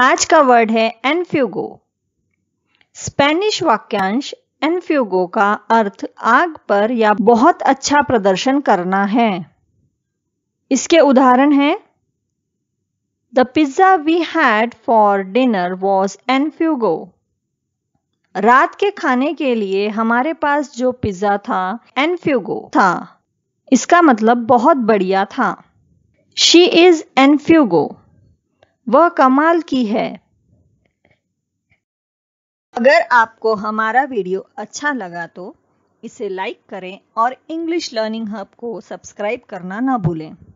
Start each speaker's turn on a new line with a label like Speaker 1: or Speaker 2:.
Speaker 1: आज का वर्ड है एनफ्यूगो स्पेनिश वाक्यांश एनफ्यूगो का अर्थ आग पर या बहुत अच्छा प्रदर्शन करना है इसके उदाहरण हैं the pizza we had for dinner was एनफ्यूगो रात के खाने के लिए हमारे पास जो पिज्जा था एनफ्यूगो था इसका मतलब बहुत बढ़िया था शी इज एनफ्यूगो वह कमाल की है अगर आपको हमारा वीडियो अच्छा लगा तो इसे लाइक करें और इंग्लिश लर्निंग हब को सब्सक्राइब करना ना भूलें